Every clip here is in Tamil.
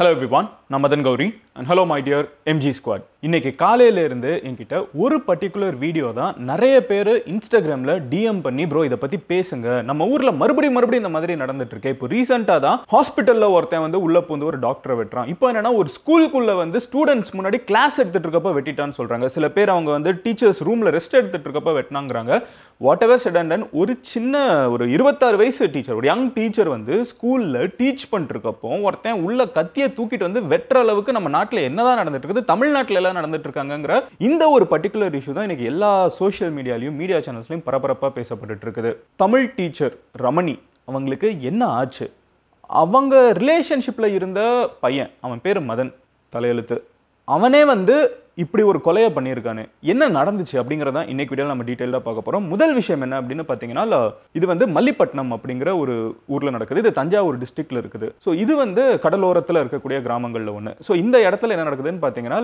ஹலோ எவ்ரி ஒன் நான் Gowri and hello my dear MG squad இன்றைக்கி காலையிலேருந்து என்கிட்ட ஒரு பர்டிகுலர் வீடியோ தான் நிறைய பேர் இன்ஸ்டாகிராமில் டிஎம் பண்ணி ப்ரோ இதை பற்றி பேசுங்க நம்ம ஊரில் மறுபடியும் மறுபடியும் இந்த மாதிரி நடந்துட்டுருக்கு இப்போ ரீசெண்டாக தான் ஹாஸ்பிட்டலில் ஒருத்தன் வந்து உள்ளே போந்து ஒரு டாக்டரை வெட்டுறான் இப்போ என்னென்னா ஒரு ஸ்கூலுக்குள்ளே வந்து ஸ்டூடெண்ட்ஸ் முன்னாடி கிளாஸ் எடுத்துகிட்டு இருக்கப்போ வெட்டிட்டான்னு சொல்கிறாங்க சில பேர் அவங்க வந்து டீச்சர்ஸ் ரூமில் ரெஸ்ட் எடுத்துகிட்டு வெட்டினாங்கிறாங்க வாட் எவர் சடன் ஒரு சின்ன ஒரு இருபத்தாறு வயசு டீச்சர் ஒரு யங் டீச்சர் வந்து ஸ்கூலில் டீச் பண்ணிட்டுருக்கப்போ ஒருத்தன் உள்ள கத்திய தலையை தூக்கிட்டு வந்து வெட்டுற அளவுக்கு நம்ம நாட்டில் என்னதான் நடந்துட்டு இருக்குது தமிழ்நாட்டில் எல்லாம் நடந்துட்டு இருக்காங்கிற இந்த ஒரு பர்டிகுலர் இஷ்யூ தான் எனக்கு எல்லா சோஷியல் மீடியாலையும் மீடியா சேனல்ஸ்லையும் பரபரப்பாக பேசப்பட்டு இருக்குது தமிழ் டீச்சர் ரமணி அவங்களுக்கு என்ன ஆச்சு அவங்க ரிலேஷன்ஷிப்பில் இருந்த பையன் அவன் பேர் மதன் தலையெழுத்து அவனே வந்து இப்படி ஒரு கொலையை பண்ணியிருக்கானு என்ன நடந்துச்சு அப்படிங்கிறத இன்னைக்கு வீடியோ நம்ம டீட்டெயிலாக பார்க்க போகிறோம் முதல் விஷயம் என்ன அப்படின்னு பார்த்தீங்கன்னா இது வந்து மல்லிப்பட்டினம் அப்படிங்கிற ஒரு ஊரில் நடக்குது இது தஞ்சாவூர் டிஸ்ட்ரிக்டில் இருக்குது ஸோ இது வந்து கடலோரத்தில் இருக்கக்கூடிய கிராமங்களில் ஒன்று ஸோ இந்த இடத்துல என்ன நடக்குதுன்னு பார்த்தீங்கன்னா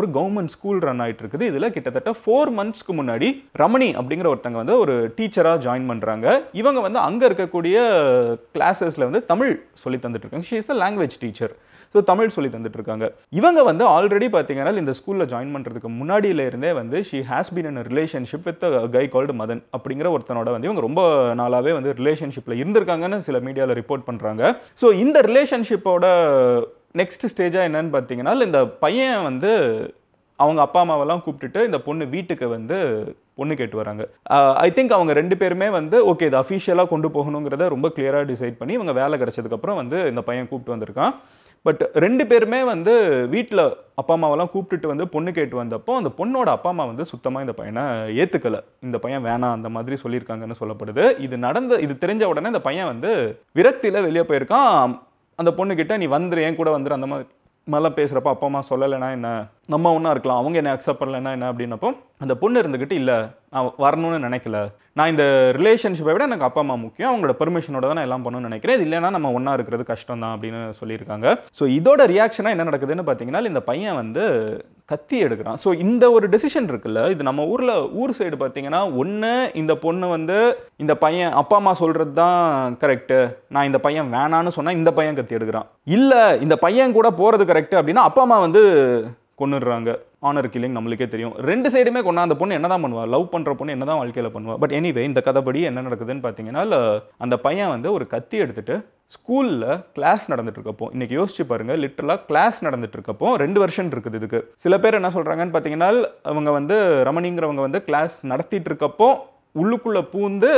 ஒரு கவர்மெண்ட் ஸ்கூல் ரன் ஆகிட்டு இருக்குது இதில் கிட்டத்தட்ட ஃபோர் மந்த்ஸ்க்கு முன்னாடி ரமணி அப்படிங்கிற ஒருத்தங்க வந்து ஒரு டீச்சராக ஜாயின் பண்ணுறாங்க இவங்க வந்து அங்கே இருக்கக்கூடிய கிளாஸஸில் வந்து தமிழ் சொல்லி தந்துட்டு இருக்காங்க she is a language teacher so Tamil சொல்லி தந்துட்டு இருக்காங்க இவங்க வந்து ஆல்ரெடி பார்த்தீங்கன்னா இந்த ஸ்கூலில் ஜாயின் பண்ணுறதுக்கு இருந்தே வந்து she has been an relationship with guy called Madan அப்படிங்கிற ஒருத்தனோட வந்து இவங்க ரொம்ப நாளாகவே வந்து ரிலேஷன்ஷிப்பில் இருந்திருக்காங்கன்னு சில மீடியாவில் ரிப்போர்ட் பண்ணுறாங்க ஸோ இந்த ரிலேஷன்ஷிப்போட நெக்ஸ்ட் ஸ்டேஜாக என்னன்னு பார்த்தீங்கன்னா இந்த பையன் வந்து அவங்க அப்பா அம்மாவெல்லாம் கூப்பிட்டுட்டு இந்த பொண்ணு வீட்டுக்கு வந்து பொண்ணு கேட்டு வராங்க ஐ திங்க் அவங்க ரெண்டு பேருமே வந்து ஓகே இது அஃபிஷியலாக கொண்டு போகணுங்கிறத ரொம்ப கிளியராக டிசைட் பண்ணி இவங்க வேலை கிடச்சதுக்கப்புறம் வந்து இந்த பையன் கூப்பிட்டு வந்திருக்கான் பட் ரெண்டு பேருமே வந்து வீட்டில் அப்பா அம்மாவெல்லாம் கூப்பிட்டுட்டு வந்து பொண்ணு கேட்டு வந்தப்போ அந்த பொண்ணோட அப்பா அம்மா வந்து சுத்தமாக இந்த பையனை ஏற்றுக்கலை இந்த பையன் வேணாம் அந்த மாதிரி சொல்லியிருக்காங்கன்னு சொல்லப்படுது இது நடந்த இது தெரிஞ்ச உடனே இந்த பையன் வந்து விரக்தியில் வெளியே போயிருக்கான் அந்த பொண்ணுக்கிட்ட நீ வந்துரு என் கூட வந்துரு அந்த மாதிரி மேலே பேசுகிறப்ப அப்பா அம்மா சொல்லலைன்னா என்ன நம்ம ஒன்றா இருக்கலாம் அவங்க என்னை அக்செப்ட் பண்ணலைனா என்ன அப்படின்னப்போ அந்த பொண்ணு இருந்துக்கிட்டு இல்லை நான் வரணும்னு நினைக்கல நான் இந்த ரிலேஷன்ஷிப்பை விட எனக்கு அப்பா அம்மா முக்கியம் அவங்களோட பெர்மிஷனோட தான் எல்லாம் பண்ணணும்னு நினைக்கிறேன் இது இல்லைனா நம்ம ஒன்றா இருக்கிறது கஷ்டம் தான் அப்படின்னு சொல்லியிருக்காங்க ஸோ இதோட ரியாக்ஷனாக என்ன நடக்குதுன்னு பார்த்தீங்கன்னா இந்த பையன் வந்து கத்தி எடுக்கிறான் ஸோ இந்த ஒரு டெசிஷன் இருக்குல்ல இது நம்ம ஊரில் ஊர் சைடு பார்த்தீங்கன்னா ஒன்று இந்த பொண்ணு வந்து இந்த பையன் அப்பா அம்மா சொல்கிறது தான் கரெக்டு நான் இந்த பையன் வேணான்னு சொன்னால் இந்த பையன் கத்தி எடுக்கிறான் இல்லை இந்த பையன் கூட போகிறது கரெக்டு அப்படின்னா அப்பா அம்மா வந்து கொண்டுடுறாங்க ஆனர் கில்லிங் நம்மளுக்கே தெரியும் ரெண்டு சைடுமே கொண்டா அந்த பொண்ணு என்ன தான் பண்ணுவாள் லவ் பண்ணுற பொண்ணு என்ன தான் வாழ்க்கையில் பண்ணுவா பட் எனிவே இந்த கதைப்படி என்ன நடக்குதுன்னு பார்த்தீங்கன்னா அந்த பையன் வந்து ஒரு கத்தி எடுத்துகிட்டு ஸ்கூலில் கிளாஸ் நடந்துட்டுருக்கப்போ இன்றைக்கி யோசிச்சு பாருங்கள் லிட்டரலாக கிளாஸ் நடந்துட்டுருக்கப்போ ரெண்டு வருஷன் இருக்குது இதுக்கு சில பேர் என்ன சொல்கிறாங்கன்னு பார்த்தீங்கன்னா அவங்க வந்து ரமணிங்கிறவங்க வந்து கிளாஸ் நடத்திட்டு இருக்கப்போ உள்ளுக்குள்ளே பூந்து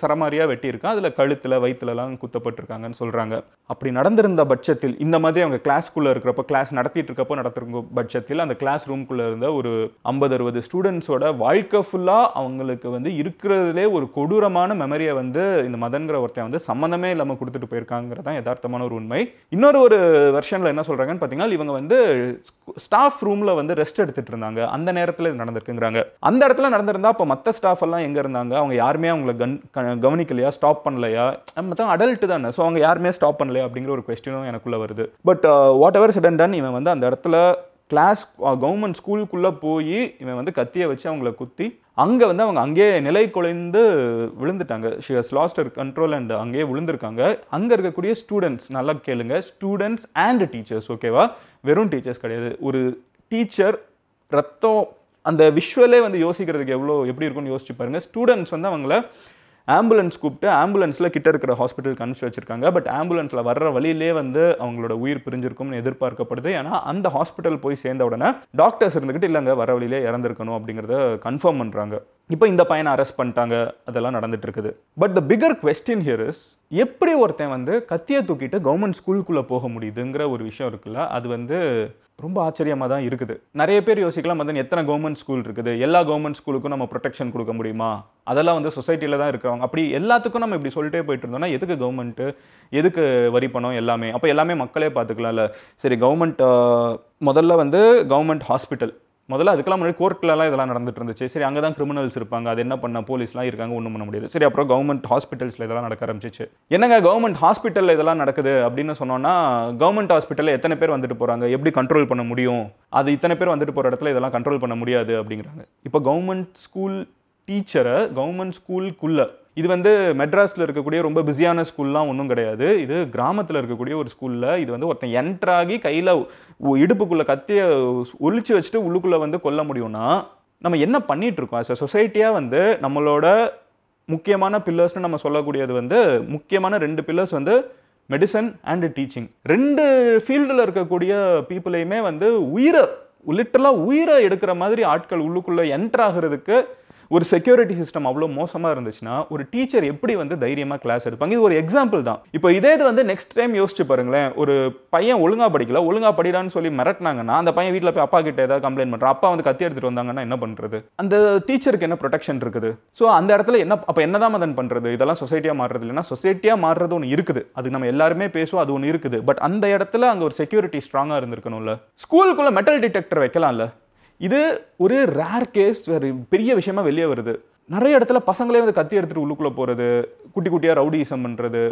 சரமாரியாக வெட்டியிருக்கான் அதில் கழுத்தில் வயிற்றுலலாம் குத்தப்பட்டிருக்காங்கன்னு சொல்கிறாங்க அப்படி நடந்திருந்த பட்சத்தில் இந்த மாதிரி அவங்க கிளாஸ்க்குள்ளே இருக்கிறப்போ கிளாஸ் நடத்திட்டு இருக்கப்போ நடத்திருக்க பட்சத்தில் அந்த கிளாஸ் ரூம்குள்ளே இருந்த ஒரு ஐம்பது அறுபது ஸ்டூடெண்ட்ஸோட வாழ்க்கை ஃபுல்லாக அவங்களுக்கு வந்து இருக்கிறதுலே ஒரு கொடூரமான மெமரியை வந்து இந்த மதன்கிற ஒருத்தன் வந்து சம்மந்தமே இல்லாமல் கொடுத்துட்டு போயிருக்காங்கிறது தான் யதார்த்தமான ஒரு உண்மை இன்னொரு ஒரு வெர்ஷனில் என்ன சொல்கிறாங்கன்னு பார்த்தீங்கன்னா இவங்க வந்து ஸ்டாஃப் ரூமில் வந்து ரெஸ்ட் எடுத்துகிட்டு இருந்தாங்க அந்த நேரத்தில் இது நடந்திருக்குங்கிறாங்க அந்த இடத்துல நடந்திருந்தா அப்போ மற்ற ஸ்டாஃப் எல்லாம் எங்கே இருந்தாங்க அவங்க யாருமே அவங்கள கன் கவனிக்கலையா ஸ்டாப் பண்ணலையா மொத்தம் அடல்ட் தானே ஸோ அவங்க யாருமே ஸ்டாப் பண்ணலையா அப்படிங்கிற ஒரு கொஸ்டினும் எனக்குள்ளே வருது but whatever sudden done இவன் வந்து அந்த இடத்துல கிளாஸ் கவர்மெண்ட் ஸ்கூலுக்குள்ளே போய் இவன் வந்து கத்தியை வச்சு அவங்கள குத்தி அங்கே வந்து அவங்க அங்கேயே நிலை குலைந்து விழுந்துட்டாங்க she has lost control and அங்கேயே விழுந்திருக்காங்க அங்கே இருக்கக்கூடிய ஸ்டூடெண்ட்ஸ் நல்லா கேளுங்க ஸ்டூடெண்ட்ஸ் அண்ட் டீச்சர்ஸ் ஓகேவா வெறும் டீச்சர்ஸ் கிடையாது ஒரு டீச்சர் ரத்தம் அந்த விஷுவலே வந்து யோசிக்கிறதுக்கு எவ்வளோ எப்படி இருக்கும்னு யோசிச்சு பாருங்கள் ஸ்டூடெண்ட்ஸ் வந்து அவங்கள ஆம்புலன்ஸ் கூப்பிட்டு ஆம்புலன்ஸில் கிட்ட இருக்கிற ஹாஸ்பிட்டலுக்கு அனுப்பிச்சி வச்சுருக்காங்க பட் ஆம்புலன்ஸில் வர்ற வழியிலே வந்து அவங்களோட உயிர் பிரிஞ்சிருக்கும்னு எதிர்பார்க்கப்படுது ஏன்னா அந்த ஹாஸ்பிட்டல் போய் சேர்ந்த உடனே டாக்டர்ஸ் இருந்துக்கிட்டு இல்லைங்க வர வழியிலே இறந்துருக்கணும் அப்படிங்கிறத கன்ஃபார்ம் பண்ணுறாங்க இப்போ இந்த பையனை அரெஸ்ட் பண்ணிட்டாங்க அதெல்லாம் நடந்துட்டு இருக்குது but the bigger question here is எப்படி ஒருத்தன் வந்து கத்தியை தூக்கிட்டு கவர்மெண்ட் ஸ்கூலுக்குள்ளே போக முடியுதுங்கிற ஒரு விஷயம் இருக்குல்ல அது வந்து ரொம்ப ஆச்சரியமாக தான் இருக்குது நிறைய பேர் யோசிக்கலாம் வந்து எத்தனை கவர்மெண்ட் ஸ்கூல் இருக்குது எல்லா கவர்மெண்ட் ஸ்கூலுக்கும் நம்ம ப்ரொடெக்ஷன் கொடுக்க முடியுமா அதெல்லாம் வந்து சொசைட்டியில் தான் இருக்கிறவங்க அப்படி எல்லாத்துக்கும் நம்ம இப்படி சொல்லிட்டே போயிட்டு இருந்தோம்னா எதுக்கு கவர்மெண்ட்டு எதுக்கு வரி பணம் எல்லாமே அப்போ எல்லாமே மக்களே பார்த்துக்கலாம்ல சரி கவர்மெண்ட் முதல்ல வந்து கவர்மெண்ட் ஹாஸ்பிட்டல் முதல்ல அதுக்கெல்லாம் முன்னாடி கோர்ட்லலாம் இதெல்லாம் நடந்துட்டு இருந்துச்சு சரி அங்கே தான் கிரிமினல்ஸ் இருப்பாங்க அது என்ன பண்ண போலீஸ்லாம் இருக்காங்க ஒன்றும் பண்ண முடியாது சரி அப்புறம் கவர்மெண்ட் ஹாஸ்பிட்டல்ஸில் இதெல்லாம் நடக்க ஆரம்பிச்சிச்சு என்னங்க கவர்மெண்ட் ஹாஸ்பிட்டலில் இதெல்லாம் நடக்குது அப்படின்னு சொன்னோன்னா கவர்மெண்ட் ஹாஸ்பிட்டலில் எத்தனை பேர் வந்துட்டு போகிறாங்க எப்படி கண்ட்ரோல் பண்ண முடியும் அது இத்தனை பேர் வந்துட்டு போகிற இடத்துல இதெல்லாம் கண்ட்ரோல் பண்ண முடியாது அப்படிங்கிறாங்க இப்போ கவர்மெண்ட் ஸ்கூல் டீச்சரை கவர்மெண்ட் ஸ்கூலுக்குள்ளே இது வந்து மெட்ராஸில் இருக்கக்கூடிய ரொம்ப பிஸியான ஸ்கூல்லாம் ஒன்றும் கிடையாது இது கிராமத்தில் இருக்கக்கூடிய ஒரு ஸ்கூலில் இது வந்து ஒருத்தன் என்ட்ராகி கையில் இடுப்புக்குள்ளே கத்தியை ஒழிச்சு வச்சுட்டு உள்ளுக்குள்ளே வந்து கொல்ல முடியும்னா நம்ம என்ன பண்ணிகிட்ருக்கோம் அஸ் அ சொசைட்டியாக வந்து நம்மளோட முக்கியமான பில்லர்ஸ்னு நம்ம சொல்லக்கூடியது வந்து முக்கியமான ரெண்டு பில்லர்ஸ் வந்து மெடிசன் அண்டு டீச்சிங் ரெண்டு ஃபீல்டில் இருக்கக்கூடிய பீப்புளையுமே வந்து உயிரை லிட்டலாக உயிரை எடுக்கிற மாதிரி ஆட்கள் உள்ளுக்குள்ளே என்ட்ராகிறதுக்கு ஒரு செக்யூரிட்டி சிஸ்டம் அவ்வளோ மோசமாக இருந்துச்சுன்னா ஒரு டீச்சர் எப்படி வந்து தைரியமாக கிளாஸ் எடுப்பாங்க இது ஒரு எக்ஸாம்பிள் தான் இப்போ இதே இது வந்து நெக்ஸ்ட் டைம் யோசிச்சு பாருங்களேன் ஒரு பையன் ஒழுங்காக படிக்கல ஒழுங்காக படிடான்னு சொல்லி மிரட்டினாங்கன்னா அந்த பையன் வீட்டில் போய் அப்பா கிட்ட ஏதாவது கம்ப்ளைண்ட் பண்ணுறோம் அப்பா வந்து கத்தி எடுத்துகிட்டு வந்தாங்கன்னா என்ன பண்ணுறது அந்த டீச்சருக்கு என்ன ப்ரொடெக்ஷன் இருக்குது ஸோ அந்த இடத்துல என்ன அப்போ என்ன தான் மதன் பண்ணுறது இதெல்லாம் சொசைட்டியாக மாறுறது இல்லைன்னா சொசைட்டியாக மாறுறது ஒன்று இருக்குது அது நம்ம எல்லாருமே பேசுவோம் அது ஒன்று இருக்குது பட் அந்த இடத்துல அங்கே ஒரு செக்யூரிட்டி ஸ்ட்ராங்காக இருந்திருக்கணும்ல ஸ்கூலுக்குள்ளே மெட்டல் டிடெக்டர் வைக்கலாம்ல இது ஒரு ரேர் கேஸ் பெரிய விஷயமா வெளியே வருது நிறைய இடத்துல பசங்களே வந்து கத்தி எடுத்துகிட்டு உள்ளுக்குள்ளே போகிறது குட்டி குட்டியாக ரவுடிசம் பண்ணுறது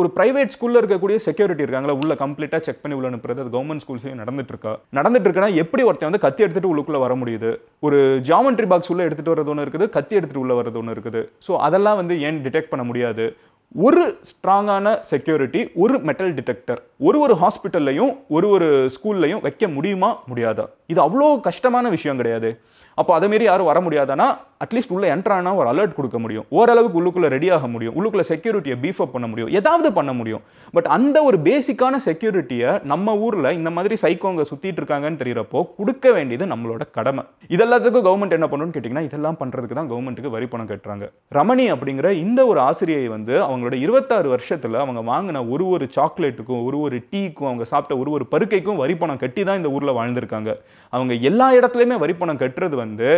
ஒரு ப்ரைவேட் ஸ்கூலில் இருக்கக்கூடிய செக்யூரிட்டி இருக்காங்களா உள்ள கம்ப்ளீட்டாக செக் பண்ணி உள்ள அனுப்புறது அது கவர்மெண்ட் ஸ்கூல்ஸையும் நடந்துட்டு இருக்கா நடந்துட்டு எப்படி ஒருத்தன் வந்து கத்தி எடுத்துட்டு உள்ளுக்குள்ள வர முடியுது ஒரு ஜாமெண்ட்ரி பாக்ஸ் உள்ள எடுத்துட்டு வரது ஒன்று இருக்குது கத்தி எடுத்துட்டு உள்ள வரது ஒன்று இருக்குது ஸோ அதெல்லாம் வந்து ஏன் டிடெக்ட் பண்ண முடியாது ஒரு ஸ்ட்ராங்கான செக்யூரிட்டி ஒரு மெட்டல் டிடெக்டர் ஒரு ஒரு ஹாஸ்பிட்டல்லையும் ஒரு ஒரு ஸ்கூல்லையும் வைக்க முடியுமா முடியாதா இது அவ்வளோ கஷ்டமான விஷயம் கிடையாது அப்போ அதேமாரி யாரும் வர முடியாதுன்னா அட்லீஸ்ட் உள்ளே என்ட்ரானா ஒரு அலர்ட் கொடுக்க முடியும் ஓரளவுக்கு உள்ளுக்குள்ளே ரெடியாக முடியும் உள்ளுக்குள்ளே செக்யூரிட்டியை பீஃப் அப் பண்ண முடியும் ஏதாவது பண்ண முடியும் பட் அந்த ஒரு பேசிக்கான செக்யூரிட்டியை நம்ம ஊரில் இந்த மாதிரி சைக்கோங்க சுற்றிட்டு இருக்காங்கன்னு தெரிகிறப்போ கொடுக்க வேண்டியது நம்மளோட கடமை இதெல்லாத்துக்கும் கவர்மெண்ட் என்ன பண்ணணும்னு கேட்டிங்கன்னா இதெல்லாம் பண்ணுறதுக்கு தான் கவர்மெண்ட்டுக்கு வரி பணம் கட்டுறாங்க ரமணி அப்படிங்கிற இந்த ஒரு ஆசிரியை வந்து அவங்களோட இருபத்தாறு வருஷத்தில் அவங்க வாங்கின ஒரு ஒரு சாக்லேட்டுக்கும் ஒரு ஒரு டீக்கும் அவங்க சாப்பிட்ட ஒரு ஒரு பருக்கைக்கும் வரி பணம் கட்டி தான் இந்த ஊரில் வாழ்ந்திருக்காங்க அவங்க எல்லா இடத்துலையுமே வரி பணம் கட்டுறது வந்து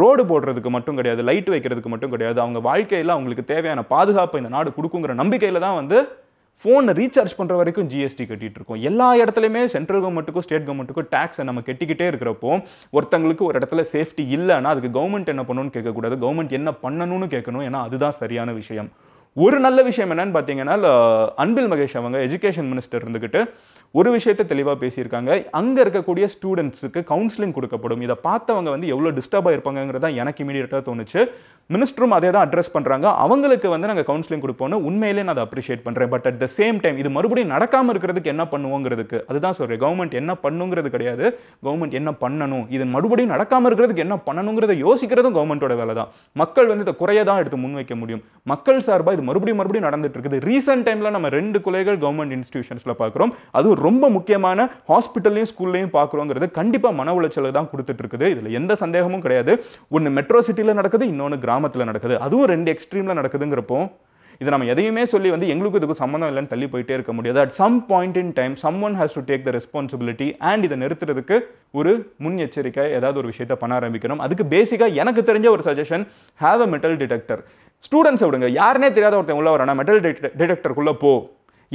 ரோடு போடுறதுக்கு மட்டும் கிடையாது லைட் வைக்கிறதுக்கு மட்டும் கிடையாது அவங்க வாழ்க்கையில் அவங்களுக்கு தேவையான பாதுகாப்பை இந்த நாடு கொடுக்குங்கிற நம்பிக்கையில் தான் வந்து ஃபோனை ரீசார்ஜ் பண்ணுற வரைக்கும் ஜிஎஸ்டி கட்டிகிட்டு இருக்கோம் எல்லா இடத்துலையுமே சென்ட்ரல் கவர்மெண்ட்டுக்கும் ஸ்டேட் கவர்மெண்ட்டுக்கும் டேக்ஸை நம்ம கட்டிக்கிட்டே இருக்கிறப்போ ஒருத்தங்களுக்கு ஒரு இடத்துல சேஃப்டி இல்லைன்னா அதுக்கு கவர்மெண்ட் என்ன பண்ணணும்னு கேட்கக்கூடாது கவர்மெண்ட் என்ன பண்ணணும்னு கேட்கணும் ஏன்னா அதுதான் சரியான விஷயம் ஒரு நல்ல விஷயம் என்னன்னு பார்த்தீங்கன்னா அன்பில் மகேஷ் அவங்க எஜுகேஷன் மினிஸ்டர் இருந்துக்கிட்டு ஒரு விஷயத்தை தெளிவாக பேசியிருக்காங்க அங்கே இருக்கக்கூடிய ஸ்டூடெண்ட்ஸுக்கு கவுன்சிலிங் கொடுக்கப்படும் இதை பார்த்தவங்க வந்து எவ்வளோ டிஸ்டர்ப் ஆயிருப்பாங்கிறது தான் எனக்கு இமீடியட்டாக தோணுச்சு மினிஸ்டரும் அதே தான் அட்ரஸ் பண்ணுறாங்க அவங்களுக்கு வந்து நாங்கள் கவுன்சிலிங் கொடுப்போம்னு உண்மையிலே நான் அதை அப்ரிஷியேட் பண்ணுறேன் but at the same time இது மறுபடியும் நடக்காமல் இருக்கிறதுக்கு என்ன பண்ணுவோங்கிறதுக்கு அதுதான் சொல்கிறேன் கவர்மெண்ட் என்ன பண்ணுங்கிறது கிடையாது கவர்மெண்ட் என்ன பண்ணணும் இது மறுபடியும் நடக்காமல் இருக்கிறதுக்கு என்ன பண்ணணுங்கிறத யோசிக்கிறதும் கவர்மெண்ட்டோட வேலை தான் மக்கள் வந்து இதை குறைய தான் எடுத்து முன்வைக்க முடியும் மக்கள் சார்பாக இது மறுபடியும் மறுபடியும் நடந்துட்டு இருக்குது ரீசெண்ட் டைமில் நம்ம ரெண்டு குலைகள் கவர்மெண்ட் இன்ஸ்டியூஷன்ஸில் பார்க்குறோம் அதுவும் ரொம்ப முக்கியமான ஹாஸ்பிட்டல்லையும் ஸ்கூல்லையும் பார்க்குறோங்கிறது கண்டிப்பாக மன உளைச்சலை தான் கொடுத்துட்ருக்குது இதில் எந்த சந்தேகமும் கிடையாது ஒன்று மெட்ரோ சிட்டியில் நடக்குது இன்னொன்று கிராமத்தில் நடக்குது அதுவும் ரெண்டு எக்ஸ்ட்ரீமில் நடக்குதுங்கிறப்போ இது நம்ம எதையுமே சொல்லி வந்து எங்களுக்கு இதுக்கு சம்மந்தம் இல்லைன்னு தள்ளி போயிட்டே இருக்க முடியாது at some point in time someone has to take the responsibility and இதை நிறுத்துறதுக்கு ஒரு முன் எச்சரிக்கை ஏதாவது ஒரு விஷயத்தை பண்ண ஆரம்பிக்கணும் அதுக்கு பேசிக்காக எனக்கு தெரிஞ்ச ஒரு suggestion have a metal detector ஸ்டூடெண்ட்ஸை விடுங்க யாருனே தெரியாத ஒருத்தன் உள்ள வரானா மெட்டல் டிடெக்டருக்குள்ளே போ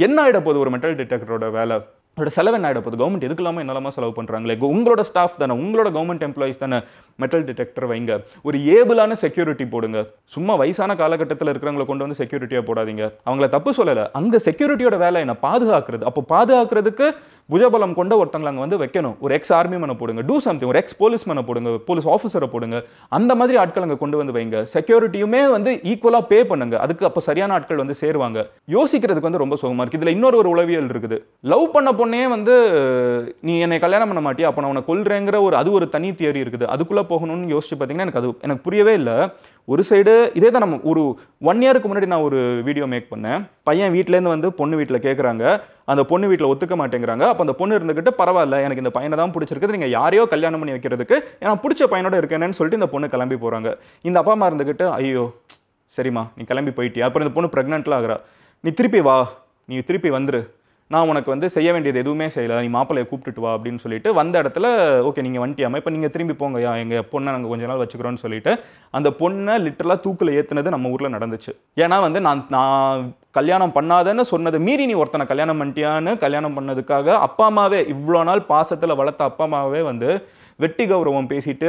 என்ன ஆகிட போகுது ஒரு மெட்டல் டிடெக்டரோட வேலை அதோட செலவு என்ன ஆகிடும் போகுது கவர்மெண்ட் எதுக்கு இல்லாமல் என்னெல்லாமா செலவு பண்ணுறாங்களே உங்களோட ஸ்டாஃப் தானே உங்களோட கவர்மெண்ட் எம்ப்ளாயிஸ் தானே மெட்டல் டிடெக்டர் வைங்க ஒரு ஏபிளான செக்யூரிட்டி போடுங்க சும்மா வயசான காலகட்டத்தில் இருக்கிறவங்களை கொண்டு வந்து செக்யூரிட்டியாக போடாதீங்க அவங்கள தப்பு சொல்லலை அந்த செக்யூரிட்டியோட வேலை என்ன பாதுகாக்கிறது அப்போ பாதுகாக்கிறதுக்கு புஜபலம் கொண்ட ஒருத்தங்களை அங்கே வந்து வைக்கணும் ஒரு எக்ஸ் ஆர்மி மேனை போடுங்க டூ சம்திங் ஒரு எக்ஸ் போலீஸ் மேனை போடுங்க போலீஸ் ஆஃபீஸரை போடுங்க அந்த மாதிரி ஆட்கள் அங்கே கொண்டு வந்து வைங்க செக்யூரிட்டியுமே வந்து ஈக்குவலாக பே பண்ணுங்க அதுக்கு அப்போ சரியான ஆட்கள் வந்து சேருவாங்க யோசிக்கிறதுக்கு வந்து ரொம்ப சுகமாக இருக்குது இதில் இன்னொரு ஒரு உளவியல் இருக்குது லவ் பண்ண போன உடனே வந்து நீ என்னை கல்யாணம் பண்ண மாட்டியா அப்போ நான் உன்னை கொள்றேங்கிற ஒரு அது ஒரு தனி தியரி இருக்குது அதுக்குள்ளே போகணும்னு யோசிச்சு பார்த்தீங்கன்னா எனக்கு அது எனக்கு புரியவே இல்லை ஒரு சைடு இதே தான் நம்ம ஒரு ஒன் இயருக்கு முன்னாடி நான் ஒரு வீடியோ மேக் பண்ணேன் பையன் வீட்டிலேருந்து வந்து பொண்ணு வீட்டில் கேட்குறாங்க அந்த பொண்ணு வீட்டில் ஒத்துக்க மாட்டேங்கிறாங்க அப்போ அந்த பொண்ணு இருந்துக்கிட்டு பரவாயில்ல எனக்கு இந்த பையனை தான் பிடிச்சிருக்குது நீங்கள் யாரையோ கல்யாணம் பண்ணி வைக்கிறதுக்கு நான் பிடிச்ச பையனோட இருக்கேன்னு சொல்லிட்டு இந்த பொண்ணு கிளம்பி போகிறாங்க இந்த அப்பா அம்மா இருந்துக்கிட்டு ஐயோ சரிம்மா நீ கிளம்பி போயிட்டியா அப்புறம் இந்த பொண்ணு ப்ரெக்னென்ட்லாம் ஆகிறா நீ திருப்பி வா நீ திருப்பி வந்துரு நான் உனக்கு வந்து செய்ய வேண்டியது எதுவுமே செய்யலை நீ மாப்பிள்ளையை கூப்பிட்டுட்டு வா அப்படின்னு சொல்லிட்டு வந்த இடத்துல ஓகே நீங்கள் வண்டியாமல் இப்போ நீங்கள் திரும்பி போங்க எங்கள் பொண்ணை நாங்கள் கொஞ்ச நாள் வச்சுக்கிறோன்னு சொல்லிட்டு அந்த பொண்ணை லிட்டரலாக தூக்கில் ஏற்றுனது நம்ம ஊரில் நடந்துச்சு ஏன்னா வந்து நான் நான் கல்யாணம் பண்ணாதன்னு சொன்னது மீறி நீ ஒருத்தனை கல்யாணம் பண்ணிட்டியான்னு கல்யாணம் பண்ணதுக்காக அப்பா அம்மாவே இவ்வளோ நாள் பாசத்தில் வளர்த்த அப்பா அம்மாவே வந்து வெட்டி கௌரவம் பேசிட்டு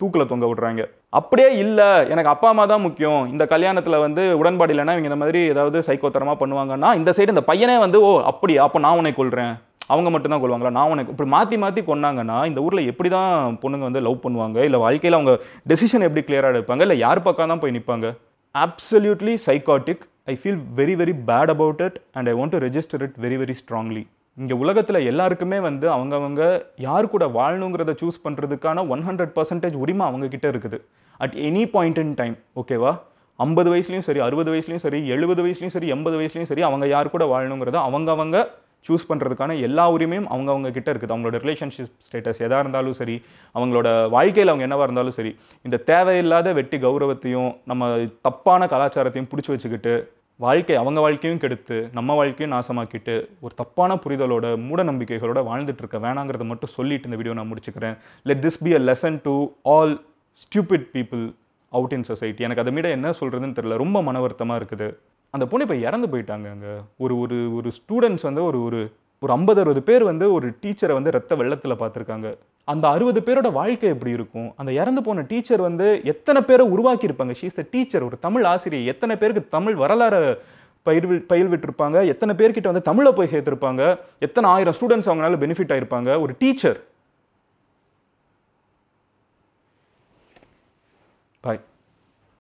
தூக்கில் தொங்க விடுறாங்க அப்படியே இல்லை எனக்கு அப்பா அம்மா தான் முக்கியம் இந்த கல்யாணத்தில் வந்து உடன்பாடு இல்லைன்னா இவங்க இந்த மாதிரி ஏதாவது சைக்கோத்தரமாக பண்ணுவாங்கன்னா இந்த சைடு இந்த பையனே வந்து ஓ அப்படி அப்போ நான் உன்னை கொள்கிறேன் அவங்க மட்டும்தான் கொள்வாங்களா நான் உனக்கு இப்படி மாற்றி மாற்றி கொண்டாங்கன்னா இந்த ஊரில் எப்படி தான் பொண்ணுங்க வந்து லவ் பண்ணுவாங்க இல்லை வாழ்க்கையில் அவங்க டெசிஷன் எப்படி கிளியராக எடுப்பாங்க இல்லை யார் பக்கம் தான் போய் நிற்பாங்க absolutely psychotic I feel very very bad about it and I want to register it very very strongly இங்கே உலகத்தில் எல்லாருக்குமே வந்து அவங்கவங்க யார் கூட வாழணுங்கிறத சூஸ் பண்ணுறதுக்கான ஒன் ஹண்ட்ரட் பர்சன்டேஜ் உரிமை அவங்கக்கிட்ட இருக்குது at any point in time ஓகேவா ஐம்பது வயசுலேயும் சரி அறுபது வயசுலேயும் சரி எழுபது வயசுலேயும் சரி எண்பது வயசுலேயும் சரி அவங்க யார் கூட வாழணுங்கிறத அவங்கவங்க சூஸ் பண்ணுறதுக்கான எல்லா உரிமையும் அவங்கவுங்க கிட்ட இருக்குது அவங்களோட ரிலேஷன்ஷிப் ஸ்டேட்டஸ் எதாக இருந்தாலும் சரி அவங்களோட வாழ்க்கையில் அவங்க என்னவாக இருந்தாலும் சரி இந்த தேவையில்லாத வெட்டி கௌரவத்தையும் நம்ம தப்பான கலாச்சாரத்தையும் பிடிச்சி வச்சுக்கிட்டு வாழ்க்கை அவங்க வாழ்க்கையும் கெடுத்து நம்ம வாழ்க்கையும் நாசமாக்கிட்டு ஒரு தப்பான புரிதலோட மூட நம்பிக்கைகளோட வாழ்ந்துட்டு இருக்க வேணாங்கிறத மட்டும் சொல்லிட்டு இந்த வீடியோ நான் முடிச்சுக்கிறேன் let this be a lesson to all stupid people out in society எனக்கு அதை மீட என்ன சொல்கிறதுன்னு தெரில ரொம்ப மன வருத்தமாக இருக்குது அந்த பொண்ணு இப்போ இறந்து போயிட்டாங்க அங்கே ஒரு ஒரு ஒரு ஸ்டூடெண்ட்ஸ் வந்து ஒரு ஒரு ஒரு ஐம்பது அறுபது பேர் வந்து ஒரு டீச்சரை வந்து ரத்த வெள்ளத்தில் பார்த்துருக்காங்க அந்த அறுபது பேரோட வாழ்க்கை எப்படி இருக்கும் அந்த இறந்து போன டீச்சர் வந்து எத்தனை பேரை உருவாக்கியிருப்பாங்க ஷீஸ் அ டீச்சர் ஒரு தமிழ் ஆசிரியர் எத்தனை பேருக்கு தமிழ் வரலாறு பயிர் பயில் விட்டுருப்பாங்க எத்தனை பேர்கிட்ட வந்து தமிழை போய் சேர்த்துருப்பாங்க எத்தனை ஆயிரம் ஸ்டூடெண்ட்ஸ் அவங்களால பெனிஃபிட் ஆகிருப்பாங்க ஒரு டீச்சர் பாய்